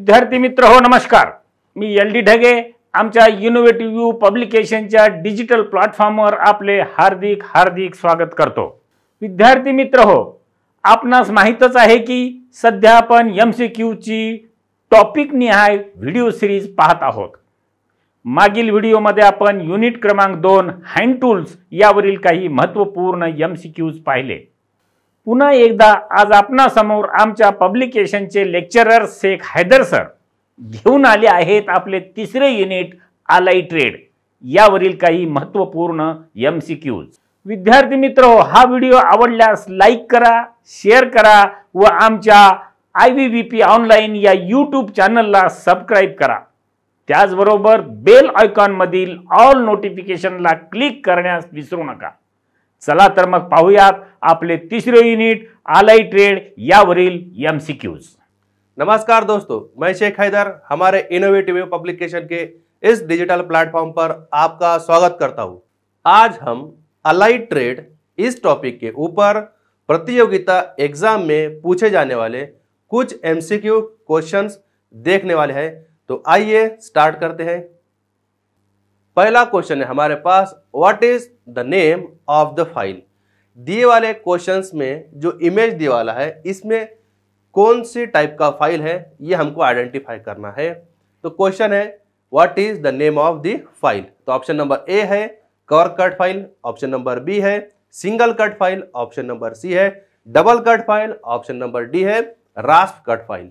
विद्यार्थी मित्र हो नमस्कार मी एल डी ढगे आमच्या इनोव्हेटिव्ह यू पब्लिकेशनच्या डिजिटल प्लॅटफॉर्मवर आपले हार्दिक हार्दिक स्वागत करतो विद्यार्थी मित्र हो आपणास माहीतच आहे की सध्या आपण एम सी क्यूची टॉपिक निहाय व्हिडिओ सिरीज पाहत आहोत मागील व्हिडिओमध्ये आपण युनिट क्रमांक दोन हँड टूल्स यावरील काही महत्त्वपूर्ण एम सी क्यूज पाहिले पुन्हा एकदा आज आपणासमोर आमच्या पब्लिकेशनचे लेक्चरर शेख हैदर सर घेऊन आले आहेत आपले तिसरे युनिट आलाई ट्रेड यावरील काही महत्त्वपूर्ण एम सी क्यूज विद्यार्थी मित्र हा व्हिडिओ आवडल्यास लाईक करा शेअर करा व आमच्या I V V P online या यूट्यूब चॅनलला सबस्क्राईब करा त्याचबरोबर बेल आयकॉनमधील ऑल नोटिफिकेशनला क्लिक करण्यास विसरू नका चला तो मग पाहूयात आपले तीसरे युनिट आलाई ट्रेड यावरील एम सी क्यूज नमस्कार दोस्तों मैं शेख हैदर हमारे इनोवेटिव पब्लिकेशन के इस डिजिटल प्लेटफॉर्म पर आपका स्वागत करता हूँ आज हम अलाइट ट्रेड इस टॉपिक के ऊपर प्रतियोगिता एग्जाम में पूछे जाने वाले कुछ एमसीक्यू क्वेश्चंस देखने वाले हैं तो आइए स्टार्ट करते हैं पहला क्वेश्चन है हमारे पास what is the name of the file दिए वाले क्वेश्चंस में जो इमेज दिए वाला है इसमें कौन सी टाइप का फाइल है ये हमको आइडेंटिफाई करना है तो क्वेश्चन है what is the name of the file तो ऑप्शन नंबर ए है cover cut file option number B है single cut file option number C है double cut file option number D है रास्प कट फाइल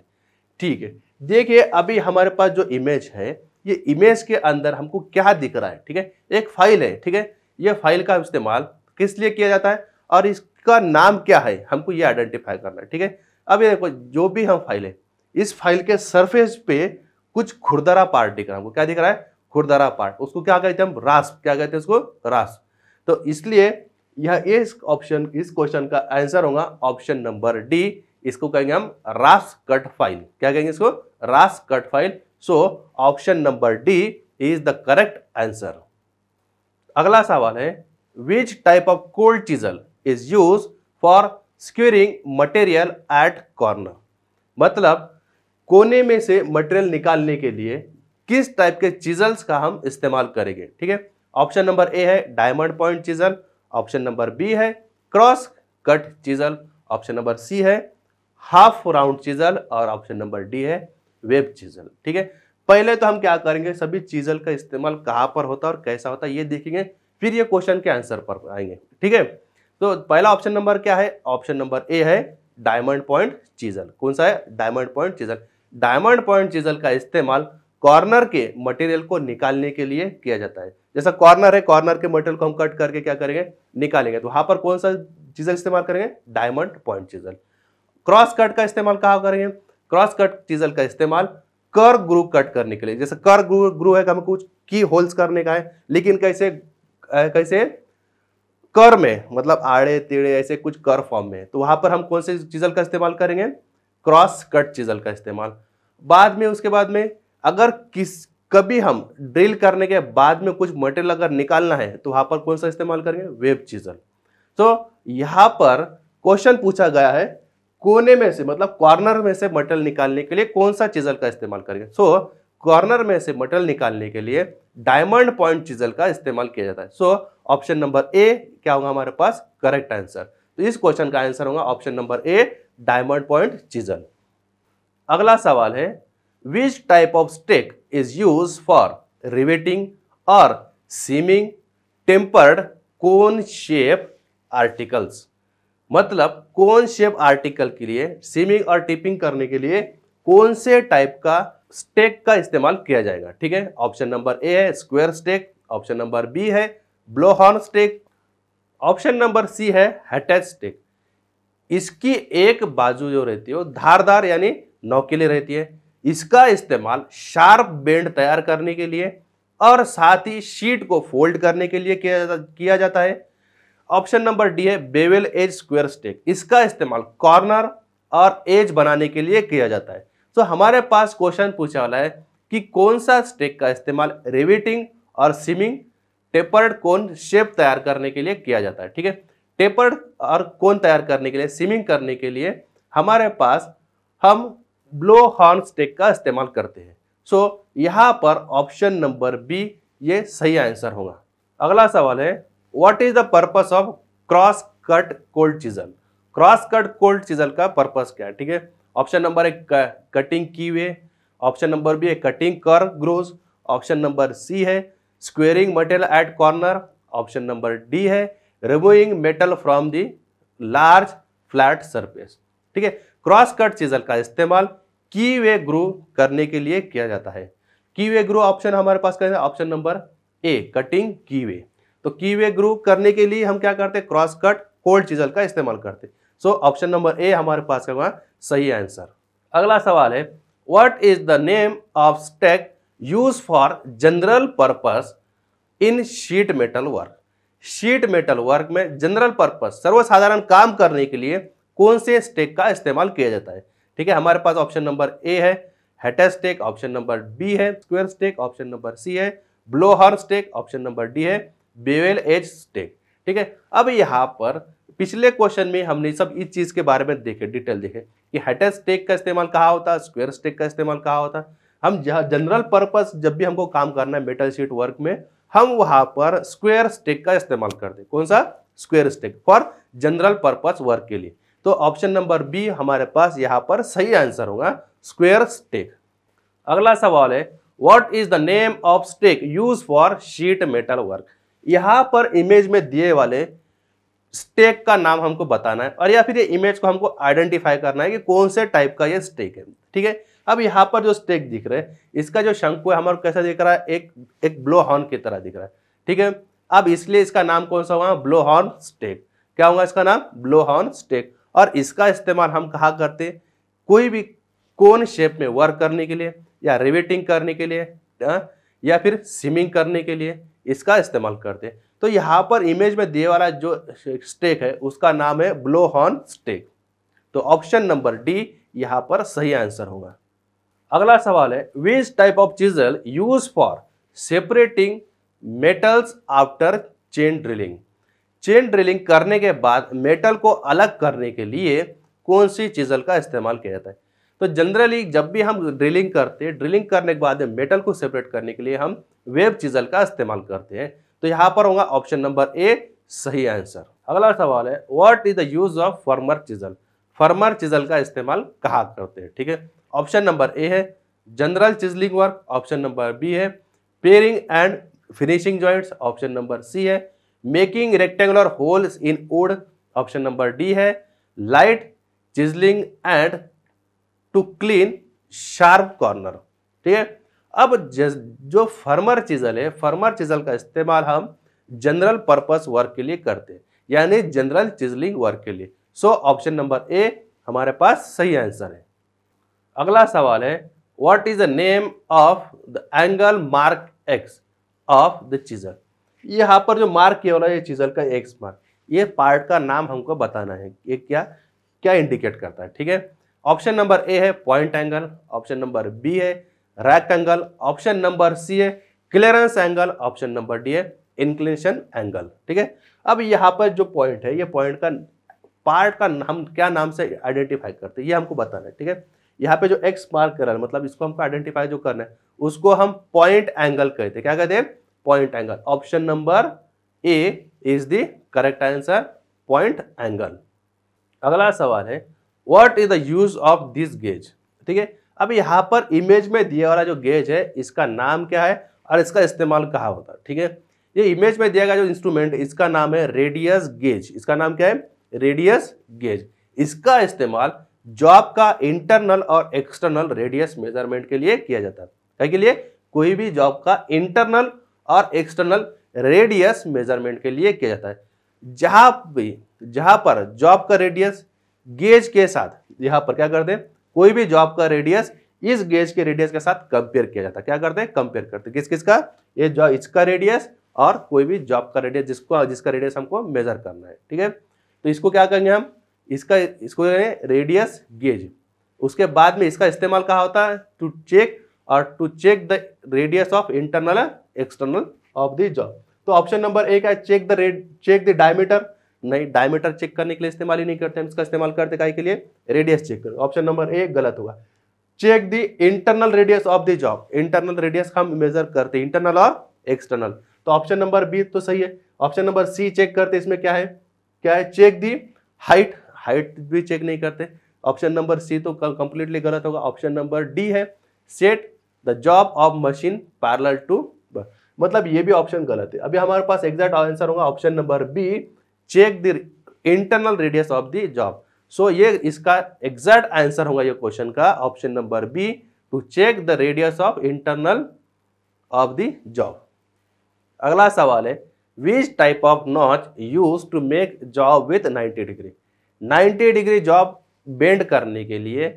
ठीक है देखिए अभी हमारे पास जो इमेज है ये इमेज के अंदर हमको क्या दिख रहा है ठीक है एक फाइल है ठीक है ये फाइल का इस्तेमाल किस लिए किया जाता है और इसका नाम क्या है हमको ये आइडेंटिफाई करना है ठीक है अब ये देखो जो भी हम फाइल है इस फाइल के सरफेस पे कुछ खुरदरा पार्ट दिख रहा है हमको क्या दिख रहा है खुरदरा पार्ट उसको क्या कहते हैं हम रास्प क्या कहते हैं उसको रास्प तो इसलिए यह इस ऑप्शन इस क्वेश्चन का आंसर होगा ऑप्शन नंबर डी इसको कहेंगे हम रास कट फाइल क्या कहेंगे इसको rasp cut file so option number D is the correct answer अगला सवाल है which type of cold chisel is use for squaring material at corner मतलब कोने में से मटेरियल निकालने के लिए किस टाइप के चीजल्स का हम इस्तेमाल करेंगे ठीक है ऑप्शन नंबर ए है diamond point chisel option number B है cross cut chisel option number C है हाफ राउंड चीजल और ऑप्शन नंबर डी है वेब चीजल ठीक है पहले तो हम क्या करेंगे सभी चीजल का इस्तेमाल कहाँ पर होता है और कैसा होता है ये देखेंगे फिर ये क्वेश्चन के आंसर पर आएंगे ठीक है तो पहला ऑप्शन नंबर क्या है ऑप्शन नंबर ए है डायमंड पॉइंट चीजल कौन सा है diamond point chisel diamond point chisel का इस्तेमाल कॉर्नर के मटेरियल को निकालने के लिए किया जाता है जैसा कॉर्नर है कॉर्नर के मटेरियल को हम कट करके क्या करेंगे निकालेंगे तो वहां पर कौन सा चीजल इस्तेमाल करेंगे diamond point chisel cross cut का इस्तेमाल कहा करेंगे क्रॉस कट चीजल का इस्तेमाल कर ग्रू कट करने के लिए जैसे कर ग्रू ग्रू है हमें कुछ की होल्स करने का है लेकिन कैसे कैसे कर में मतलब आड़े तेड़े ऐसे कुछ कर फॉर्म में तो वहां पर हम कौन से चीजल का इस्तेमाल करेंगे क्रॉस कट चीजल का इस्तेमाल बाद में उसके बाद में अगर किस कभी हम ड्रिल करने के बाद में कुछ मटेरियल अगर निकालना है तो वहां पर कौन सा इस्तेमाल करेंगे वेब चीजल तो यहां पर क्वेश्चन पूछा गया है कोने में से मतलब कॉर्नर में से मटल निकालने के लिए कौन सा चिजल का इस्तेमाल करेंगे सो कॉर्नर में से मटल निकालने के लिए डायमंड पॉइंट चिजल का इस्तेमाल किया जाता है सो ऑप्शन नंबर ए क्या होगा हमारे पास करेक्ट आंसर तो इस क्वेश्चन का आंसर होगा option number A diamond point chisel अगला सवाल है which type of stake is use for riveting और seaming tempered cone shape articles मतलब कौन शेप आर्टिकल के लिए सिमिंग और टिपिंग करने के लिए कौन से टाइप का स्टेक का इस्तेमाल किया जाएगा ठीक है ऑप्शन नंबर ए है square stake option number B है blowhorn stake option number C है हेटेज स्टेक इसकी एक बाजू जो रहती है वो धारदार यानी नौकेले रहती है इसका इस्तेमाल शार्प बेंड तैयार करने के लिए और साथ ही शीट को फोल्ड करने के लिए किया जाता है ऑप्शन नंबर डी है बेवेल एज स्क्वेयर स्टेक इसका इस्तेमाल कॉर्नर और एज बनाने के लिए किया जाता है तो हमारे पास क्वेश्चन पूछा वाला है कि कौन सा स्टेक का इस्तेमाल रिविटिंग और सिमिंग टेपर्ड कोन शेप तैयार करने के लिए किया जाता है ठीक है टेपर्ड और कोन तैयार करने के लिए सिमिंग करने के लिए हमारे पास हम ब्लो हॉर्न स्टेक का इस्तेमाल करते हैं सो so, यहाँ पर ऑप्शन नंबर बी ये सही आंसर होगा अगला सवाल है what is the purpose of cross cut cold chisel cross cut cold chisel का पर्पस क्या है ठीक है ऑप्शन नंबर एक cutting keyway option number B है कटिंग कर ग्रोज ऑप्शन नंबर सी है squaring material at corner option number D है removing metal from the large flat surface ठीक है क्रॉस कट चिजल का इस्तेमाल की वे ग्रो करने के लिए किया जाता है की वे ग्रो ऑप्शन हमारे पास क्या है ऑप्शन नंबर ए कटिंग की वे तो वे ग्रू करने के लिए हम क्या करते हैं क्रॉस कट कोल्ड चीजल का इस्तेमाल करते सो ऑप्शन नंबर ए हमारे पास क्या हुआ सही आंसर अगला सवाल है what is the name of stake use for general purpose in sheet metal work sheet metal work में जनरल पर्पज सर्वसाधारण काम करने के लिए कौन से स्टेक का इस्तेमाल किया जाता है ठीक है हमारे पास ऑप्शन नंबर ए है हेटर स्टेक ऑप्शन नंबर बी है square stake option number C है blowhorn stake option number D है बेवेल एज स्टेक ठीक है अब यहाँ पर पिछले क्वेश्चन में हमने सब इस चीज़ के बारे में देखे डिटेल देखे कि हेटर स्टेक का इस्तेमाल कहाँ होता है स्क्वेयर स्टेक का इस्तेमाल कहाँ होता है हम जनरल पर्पज जब भी हमको काम करना है मेटल शीट वर्क में हम वहाँ पर स्क्वेयर स्टेक का इस्तेमाल कर दे कौन सा square stake for general purpose work के लिए तो ऑप्शन नंबर बी हमारे पास यहाँ पर सही आंसर होगा स्क्वेयर स्टेक अगला सवाल है what is the name of stake use for sheet metal work यहाँ पर इमेज में दिए वाले स्टेक का नाम हमको बताना है और या फिर ये इमेज को हमको आइडेंटिफाई करना है कि कौन से टाइप का ये स्टेक है ठीक है अब यहाँ पर जो स्टेक दिख रहे हैं इसका जो शंकु है हमारा कैसा दिख रहा है एक एक ब्लो हॉर्न की तरह दिख रहा है ठीक है अब इसलिए इसका नाम कौन सा हुआ ब्लो हॉर्न स्टेक क्या होगा इसका नाम ब्लो हॉर्न स्टेक और इसका इस्तेमाल हम कहा करते कोई भी कौन शेप में वर्क करने के लिए या रिवेटिंग करने के लिए हाँ? या फिर सिमिंग करने के लिए इसका इस्तेमाल करते हैं तो यहाँ पर इमेज में दिए वाला जो स्टेक है उसका नाम है ब्लो हॉर्न स्टेक तो ऑप्शन नंबर डी यहाँ पर सही आंसर होगा अगला सवाल है which type of chisel use for separating metals after chain drilling chain drilling करने के बाद मेटल को अलग करने के लिए कौन सी चीजल का इस्तेमाल किया जाता है तो जनरली जब भी हम ड्रिलिंग करते हैं ड्रिलिंग करने के बाद मेटल को सेपरेट करने के लिए हम वेब चिजल का इस्तेमाल करते हैं तो यहाँ पर होगा ऑप्शन नंबर ए सही आंसर अगला सवाल है what is the use of firmer chisel firmer chisel का इस्तेमाल कहा करते हैं ठीक है ऑप्शन नंबर ए है general chiselling work option number B है paring and finishing joints option number C है making rectangular holes in wood option number D है light chiselling and to clean sharp corner ठीक है अब जो firmer chisel है firmer chisel का इस्तेमाल हम जनरल पर्पस वर्क के लिए करते हैं यानी जनरल चिजलिंग वर्क के लिए सो ऑप्शन नंबर ए हमारे पास सही आंसर है अगला सवाल है what is the name of the angle mark X of the chisel यहाँ पर जो मार्क किया वाला है ये चिजल का एक्स मार्क ये पार्ट का नाम हमको बताना है ये क्या क्या इंडिकेट करता है ठीक है ऑप्शन नंबर ए है point angle option number B है rake angle option number C है clearance angle option number D है इंक्लिनेशन एंगल ठीक है अब यहाँ पर जो पॉइंट है ये पॉइंट का पार्ट का हम क्या नाम से आइडेंटिफाई करते हैं ये हमको बताना है ठीक है यहाँ पे जो एक्स मार्क कर रहा है मतलब इसको हमको आइडेंटिफाई जो करना है उसको हम पॉइंट एंगल कहते हैं क्या कहते हैं point angle option number A is the correct answer point angle अगला सवाल है what is the use of this gauge ठीक है अब यहाँ पर इमेज में दिया वाला जो गेज है इसका नाम क्या है और इसका इस्तेमाल कहाँ होता है ठीक है ये इमेज में दिया गया जो इंस्ट्रूमेंट इसका नाम है रेडियस गेज इसका नाम क्या है रेडियस गेज इसका इस्तेमाल जॉब का इंटरनल और एक्सटर्नल रेडियस मेजरमेंट के लिए किया जाता है के लिए कोई भी जॉब का इंटरनल और एक्सटर्नल रेडियस मेजरमेंट के लिए किया जाता है जहाँ भी जहाँ पर जॉब का रेडियस गेज के साथ यहां पर क्या कर दे कोई भी जॉब का रेडियस इस गेज के रेडियस के साथ कंपेयर किया जाता है क्या करते हैं कंपेयर करते हैं किस किस का ये जो इसका रेडियस और कोई भी जॉब का रेडियस जिसको जिसका रेडियस हमको मेजर करना है ठीक है तो इसको क्या करेंगे हम इसका इसको रेडियस गेज उसके बाद में इसका इस्तेमाल कहा होता है टू चेक और to check the radius of internal external of the job तो ऑप्शन नंबर एक है check the red check the diameter नहीं डायमीटर चेक करने के लिए इस्तेमाल ही नहीं करते हम इसका इस्तेमाल करते काई के लिए रेडियस चेक कर ऑप्शन नंबर ए गलत हुआ check the internal radius of the job internal radius का हम मेजर करते हैं इंटरनल और एक्सटर्नल तो ऑप्शन नंबर बी तो सही है ऑप्शन नंबर सी चेक करते इसमें क्या है क्या है चेक दी हाइट हाइट भी चेक नहीं करते ऑप्शन नंबर सी तो कंप्लीटली गलत होगा ऑप्शन नंबर डी है set the job of machine parallel to मतलब ये भी ऑप्शन गलत है अभी हमारे पास एग्जैक्ट आंसर होगा option number B check the internal radius of the job so ये इसका एग्जैक्ट आंसर होगा ये क्वेश्चन का option number B to check the radius of internal of the job अगला सवाल है which type of notch use to make job with 90 degree 90 degree job bend करने के लिए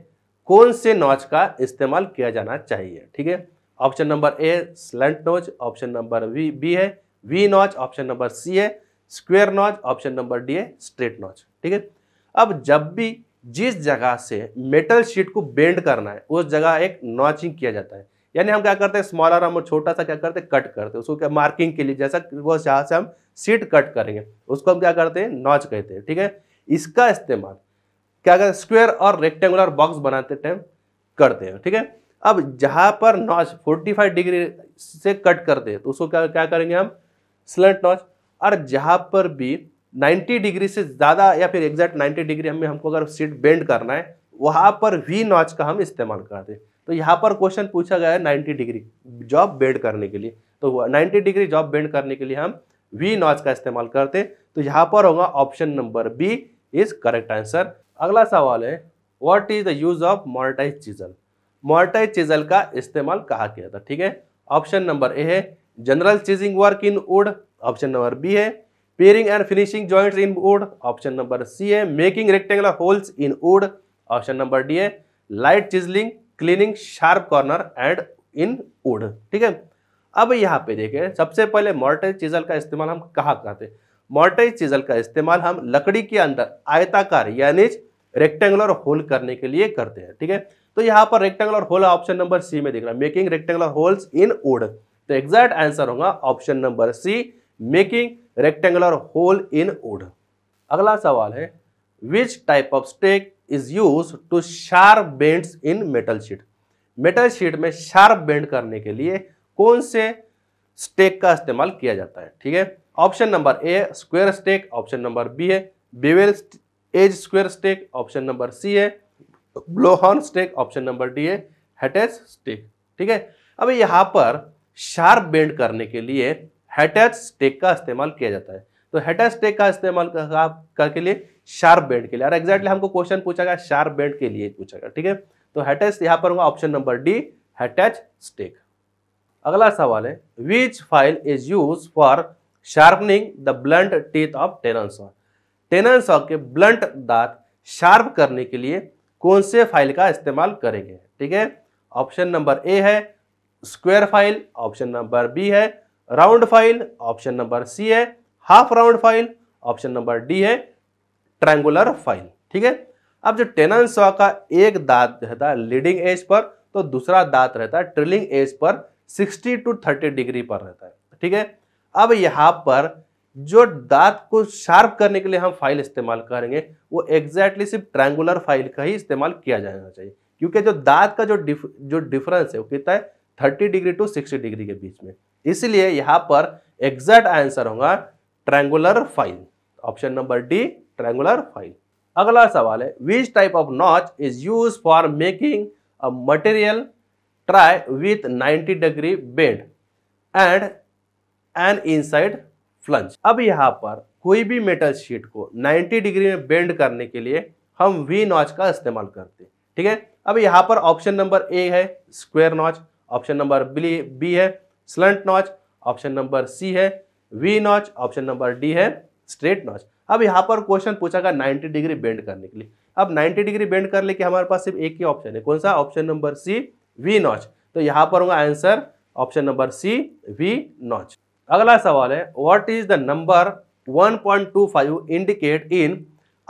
कौन से नॉच का इस्तेमाल किया जाना चाहिए ठीक है option number A slant notch option number B है V notch option number C है square notch option number D है स्ट्रेट नॉच ठीक है अब जब भी जिस जगह से मेटल शीट को बेंड करना है उस जगह एक नॉचिंग किया जाता है यानी हम क्या करते हैं स्मॉल और हम छोटा सा क्या करते हैं कट करते हैं उसको क्या मार्किंग के लिए जैसा वो जहाँ से हम सीट कट करेंगे उसको हम क्या करते हैं नॉच कहते हैं ठीक है इसका इस्तेमाल क्या करते हैं स्क्वेयर और रेक्टेंगुलर बॉक्स बनाते टाइम करते हैं ठीक है अब जहाँ पर नॉच 45 डिग्री से कट करते हैं तो उसको क्या क्या करेंगे हम स्लेंट नॉच और जहाँ पर भी 90 डिग्री से ज़्यादा या फिर एग्जैक्ट 90 डिग्री हमें हमको अगर सीट बेंड करना है वहाँ पर वी नॉच का हम इस्तेमाल करते हैं तो यहाँ पर क्वेश्चन पूछा गया है नाइन्टी डिग्री जॉब बेंड करने के लिए तो नाइन्टी डिग्री जॉब बेंड करने के लिए हम वी नॉच का इस्तेमाल करते हैं तो यहाँ पर होगा option number B is correct answer अगला सवाल है what is the use of mortise chisel mortise chisel का इस्तेमाल कहा किया था ठीक है ऑप्शन नंबर ए है general chiseling work in wood option number B है paring and finishing joint in wood option number C है making rectangular holes in wood option number D है light chiseling cleaning sharp corner and in wood ठीक है अब यहाँ पे देखें सबसे पहले मॉर्टेज चिजल का इस्तेमाल हम कहाँ करते हैं मॉर्टेज चिजल का इस्तेमाल हम लकड़ी के अंदर आयताकार यानी रेक्टेंगुलर होल करने के लिए करते हैं ठीक है तो यहाँ पर rectangular hole option number C में देख रहा है making rectangular holes in wood तो एग्जैक्ट आंसर होगा option number C making rectangular hole in wood अगला सवाल है which type of stake is use to sharp bends in metal sheet metal sheet में शार्प बेंड करने के लिए कौन से स्टेक का इस्तेमाल किया जाता है ठीक है option number A square stake option number B है bevel edge square stake option number C है blowhorn stake option number D है हेटेज स्टेक ठीक है अब यहाँ पर शार्प बेंड करने के लिए हेटच स्टेक का इस्तेमाल किया जाता है तो हेटच स्टेक का इस्तेमाल करके लिए शार्प बेंड के लिए और एग्जैक्टली हमको क्वेश्चन पूछा गया शार्प बेंड के लिए पूछा गया ठीक है तो हेटेस यहाँ पर होगा ऑप्शन नंबर डी हेटच स्टेक अगला सवाल है which file is use for sharpening the blunt teeth of tenon tenon saw के ब्लंट दांत शार्प करने के लिए कौन से फाइल का इस्तेमाल करेंगे ठीक है ऑप्शन नंबर ए है square file option number B है round file option number C है half round file option number D है ट्रैंगुलर फाइल ठीक है अब जो टेनन सॉ का एक दांत रहता है लीडिंग एज पर तो दूसरा दांत रहता है trilling as per 60 to 30 degree पर रहता है ठीक है अब यहाँ पर जो दांत को शार्प करने के लिए हम फाइल इस्तेमाल करेंगे वो एग्जैक्टली सिर्फ ट्रैंगुलर फाइल का ही इस्तेमाल किया जाना चाहिए क्योंकि जो दांत का जो डिफ, जो डिफरेंस है वो कितना है 30 डिग्री टू 60 डिग्री के बीच में इसलिए यहां पर एग्जैक्ट आंसर होगा triangular file option number D triangular file अगला सवाल है which type of notch is use for making a material tray with 90 degree bend and an inside flange अब यहां पर कोई भी मेटल शीट को 90 डिग्री में बेंड करने के लिए हम वी नॉच का इस्तेमाल करते हैं ठीक है अब यहां पर ऑप्शन नंबर ए है square notch option number B है slant notch option number C है V notch option number D है स्ट्रेट नॉच अब यहाँ पर क्वेश्चन पूछा गया नाइन्टी डिग्री बेंड करने के लिए अब 90 डिग्री बेंड कर लेके हमारे पास सिर्फ एक ही ऑप्शन है कौन सा option number C V notch तो यहाँ पर होगा answer option number C V notch अगला सवाल है what is the number 1.25 indicate in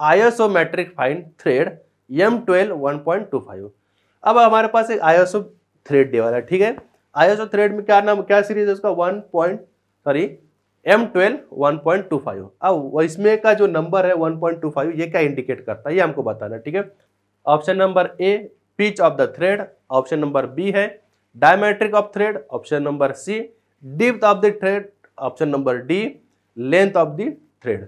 isometric fine thread M twelve अब हमारे पास एक आयोसो थ्रेड डे है ठीक है आईएसओ थ्रेड में क्या नाम क्या सीरीज है उसका one point sorry M twelve one point two five अब इसमें का जो नंबर है वन पॉइंट टू फाइव ये क्या इंडिकेट करता है ये हमको बताना ठीक है option number A pitch of the thread option number B है diametric of thread option number C depth of the thread option number D length of the thread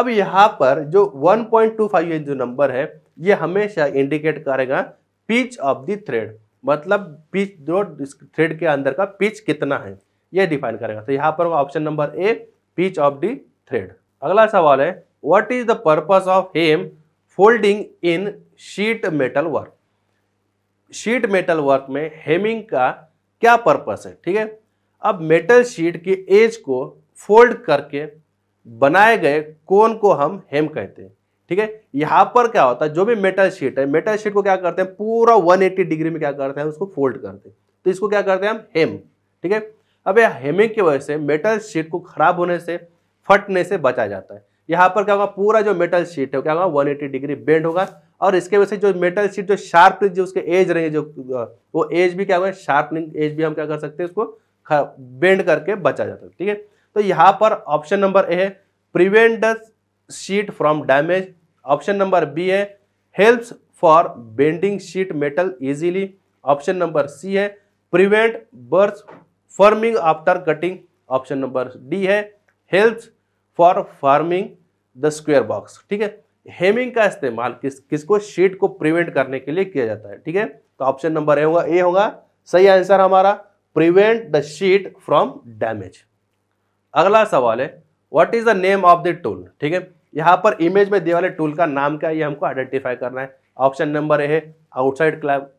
अब यहाँ पर जो 1.25 पॉइंट जो नंबर है ये हमेशा इंडिकेट करेगा पिच ऑफ द थ्रेड मतलब पिच जो थ्रेड के अंदर का पिच कितना है ये डिफाइन करेगा तो यहाँ पर option number A pitch of the thread अगला सवाल है what is the purpose of hem folding in sheet metal work sheet metal work में हेमिंग का क्या पर्पस है ठीक है अब मेटल शीट के एज को फोल्ड करके बनाए गए कोन को हम हेम कहते हैं ठीक है यहां पर क्या होता है जो भी मेटल शीट है मेटल शीट को क्या करते हैं पूरा 180 डिग्री में क्या करते हैं उसको फोल्ड करते हैं तो इसको क्या करते हैं हम हेम ठीक है अब यह हेमिंग की वजह से मेटल शीट को खराब होने से फटने से बचा जाता है यहाँ पर क्या होगा पूरा जो मेटल शीट है क्या होगा वन एटी डिग्री बेंड होगा और इसके वजह से जो मेटल शीट जो शार्प जो उसके एज रहेंगे जो वो एज भी क्या होगा शार्पनिंग एज भी हम क्या कर सकते हैं उसको बेंड करके बचा जाता है ठीक है तो यहाँ पर ऑप्शन नंबर ए है prevent the sheet from damage option number B है helps for bending sheet metal easily option number C है prevent burrs forming after cutting option number D है helps for forming the square box ठीक है Hamming का इस्तेमाल किस किसको sheet को प्रिवेंट करने के लिए किया जाता है ठीक है तो ऑप्शन नंबर ए होगा ए होगा सही आंसर हमारा prevent the sheet from damage अगला सवाल है what is the name of the tool ठीक है यहाँ पर इमेज में दिए वाले टूल का नाम क्या है ये हमको आइडेंटिफाई करना है ऑप्शन नंबर ए है outside club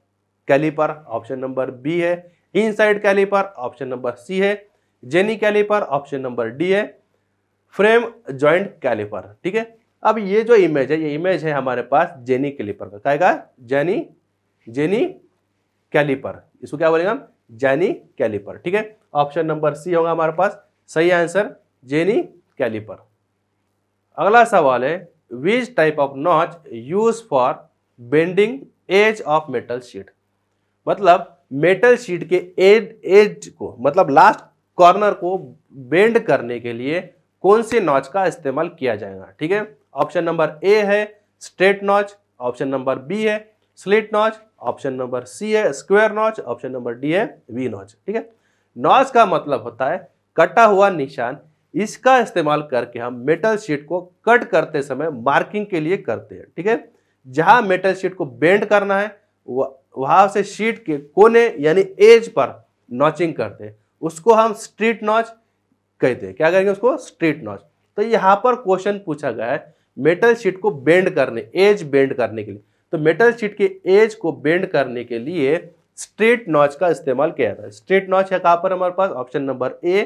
caliper option number B है inside caliper option number C है jenny caliper option number D है फ्रेम जॉइंट कैलीपर ठीक है अब ये जो इमेज है ये इमेज है हमारे पास जेनी कैलीपर का क्या है जेनी जेनी कैलीपर इसको क्या बोलेगा जेनी कैलीपर ठीक है ऑप्शन नंबर सी होगा हमारे पास सही आंसर जेनी कैलीपर अगला सवाल है which type of notch use for bending edge of metal sheet मतलब मेटल शीट के एड एज को मतलब लास्ट कॉर्नर को बेंड करने के लिए कौन से नॉच का इस्तेमाल किया जाएगा ठीक है ऑप्शन नंबर ए है straight notch option number B है slit notch option number C है square notch option number D है वी नॉच ठीक है नॉच का मतलब होता है कटा हुआ निशान इसका इस्तेमाल करके हम मेटल शीट को कट करते समय मार्किंग के लिए करते हैं ठीक है जहां मेटल शीट को बेंड करना है वहां से शीट के कोने यानी एज पर नॉचिंग करते हैं उसको हम स्ट्रीट नॉच कहते हैं क्या करेंगे उसको स्ट्रीट नॉच तो यहाँ पर क्वेश्चन पूछा गया है मेटल शीट को बेंड करने एज बेंड करने के लिए तो मेटल शीट के एज को बेंड करने के लिए स्ट्रीट नॉच का इस्तेमाल किया जाता है स्ट्रीट नॉच है कहाँ पर हमारे पास ऑप्शन नंबर ए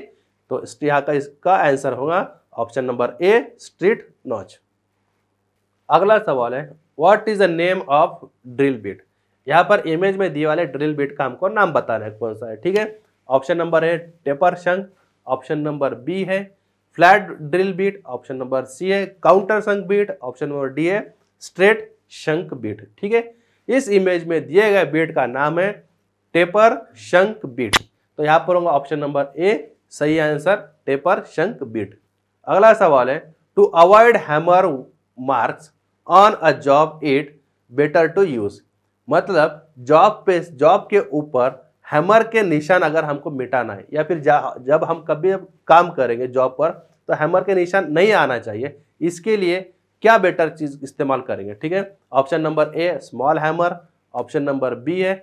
तो यहाँ का इसका आंसर होगा option number A straight notch अगला सवाल है what is the name of drill bit यहाँ पर इमेज में दिए वाले ड्रिल बीट का हमको नाम बताना है कौन सा है ठीक है ऑप्शन नंबर है taper shank option number B है flat drill bit option number C है counter shank bit option number D है स्ट्रेट शंक बीट ठीक है इस इमेज में दिए गए बीट का नाम है टेपर शंक बीट तो यहाँ पर होगा ऑप्शन नंबर ए सही आंसर टेपर शंक बिट अगला सवाल है to avoid hammer marks on a job it better to use मतलब जॉब पे जॉब के ऊपर हैमर के निशान अगर हमको मिटाना है या फिर जब हम कभी काम करेंगे जॉब पर तो हैमर के निशान नहीं आना चाहिए इसके लिए क्या बेटर चीज़ इस्तेमाल करेंगे ठीक है option number A small hammer option number B है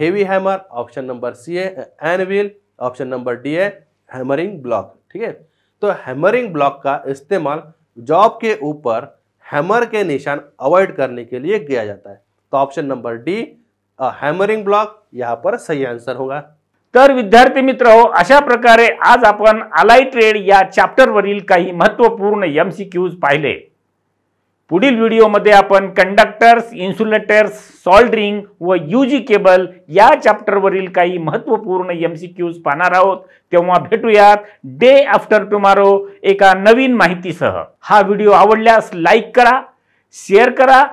heavy hammer option number C है एनविल ऑप्शन नंबर डी है हैमरिंग ब्लॉक ठीक है तो हैमरिंग ब्लॉक का इस्तेमाल जॉब के ऊपर हैमर के निशान अवॉइड करने के लिए किया जाता है तो option number D hammering block यहाँ पर सही आंसर होगा तर विद्यार्थी मित्र हो अशा प्रकारे आज अपन अलाई ट्रेड या चॅप्टरवरील का महत्वपूर्ण एम सी क्यूज पाहिले पुढील व्हिडिओमध्ये आपण कंडक्टर्स इन्सुलेटर्स सॉल्डरिंग व यू जी केबल या चॅप्टरवरील काही महत्त्वपूर्ण एम सी क्यूज पाहणार आहोत तेव्हा भेटूयात डे आफ्टर टुमारो एका नवीन माहितीसह हा व्हिडिओ आवडल्यास लाईक करा शेअर करा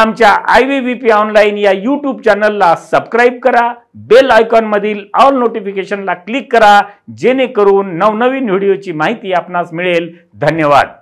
आमच्या I V V P online या यूट्यूब चॅनलला सबस्क्राईब करा बेल आयकॉनमधील ऑल नोटिफिकेशनला क्लिक करा जेणेकरून नवनवीन व्हिडिओची माहिती आपणास मिळेल धन्यवाद